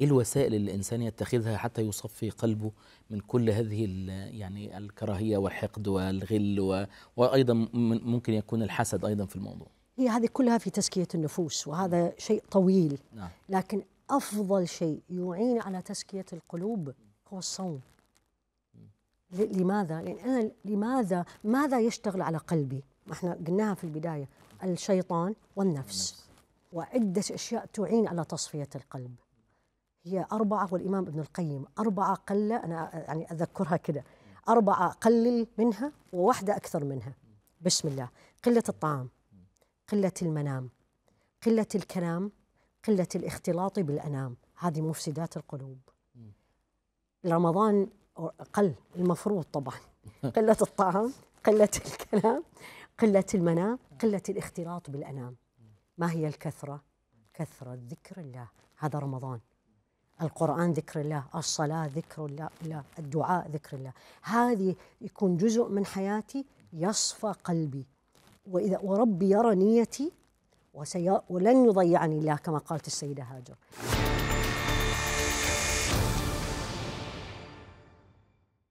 ايه الوسائل اللي الانسان يتخذها حتى يصفي قلبه من كل هذه يعني الكراهيه والحقد والغل و... وايضا ممكن يكون الحسد ايضا في الموضوع هي هذه كلها في تزكيه النفوس وهذا نعم. شيء طويل نعم. لكن افضل شيء يعين على تزكيه القلوب هو الصوم لماذا؟ يعني انا لماذا ماذا يشتغل على قلبي؟ ما احنا قلناها في البدايه الشيطان والنفس. والنفس وعده اشياء تعين على تصفيه القلب. هي أربعة والإمام ابن القيم أربعة قلة أنا يعني أذكرها كده أربعة قلل منها وواحدة أكثر منها بسم الله قلة الطعام قلة المنام قلة الكلام قلة الاختلاط بالأنام هذه مفسدات القلوب رمضان قل المفروض طبعا قلة الطعام قلة الكلام قلة المنام قلة الاختلاط بالأنام ما هي الكثرة؟ كثرة ذكر الله هذا رمضان القرآن ذكر الله الصلاة ذكر الله الدعاء ذكر الله هذه يكون جزء من حياتي يصفى قلبي وإذا وربي يرى نيتي وسي ولن يضيعني الله كما قالت السيدة هاجر